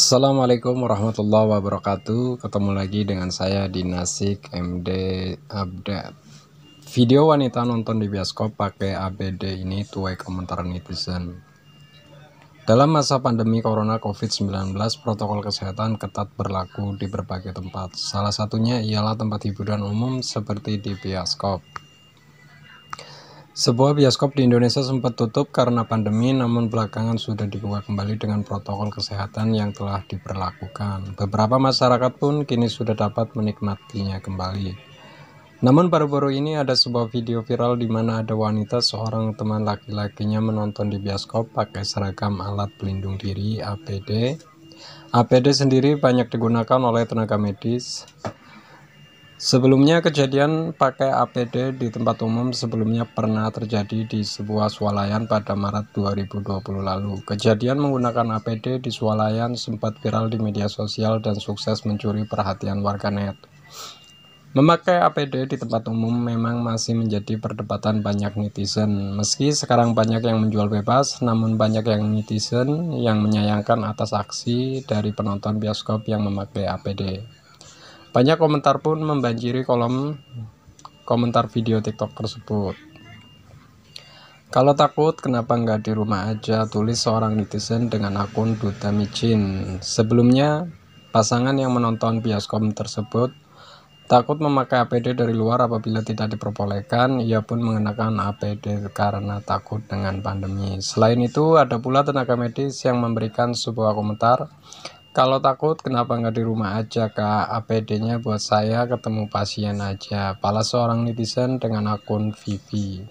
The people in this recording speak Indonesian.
Assalamualaikum warahmatullahi wabarakatuh Ketemu lagi dengan saya di Nasik MD Update Video wanita nonton di bioskop pakai ABD ini tuai komentar netizen Dalam masa pandemi Corona COVID-19 protokol kesehatan ketat berlaku di berbagai tempat Salah satunya ialah tempat hiburan umum seperti di bioskop sebuah bioskop di Indonesia sempat tutup karena pandemi, namun belakangan sudah dibuka kembali dengan protokol kesehatan yang telah diperlakukan. Beberapa masyarakat pun kini sudah dapat menikmatinya kembali. Namun baru-baru ini ada sebuah video viral di mana ada wanita seorang teman laki-lakinya menonton di bioskop pakai seragam alat pelindung diri APD. APD sendiri banyak digunakan oleh tenaga medis Sebelumnya kejadian pakai APD di tempat umum sebelumnya pernah terjadi di sebuah swalayan pada Maret 2020 lalu. Kejadian menggunakan APD di swalayan sempat viral di media sosial dan sukses mencuri perhatian warganet. Memakai APD di tempat umum memang masih menjadi perdebatan banyak netizen. Meski sekarang banyak yang menjual bebas, namun banyak yang netizen yang menyayangkan atas aksi dari penonton bioskop yang memakai APD. Banyak komentar pun membanjiri kolom komentar video TikTok tersebut. Kalau takut, kenapa nggak di rumah aja? Tulis seorang netizen dengan akun Duta Micin. Sebelumnya, pasangan yang menonton bioskop tersebut takut memakai APD dari luar apabila tidak diperbolehkan. Ia pun mengenakan APD karena takut dengan pandemi. Selain itu, ada pula tenaga medis yang memberikan sebuah komentar kalau takut, kenapa nggak di rumah aja, Kak? APD-nya buat saya ketemu pasien aja. Pala seorang netizen dengan akun Vivi.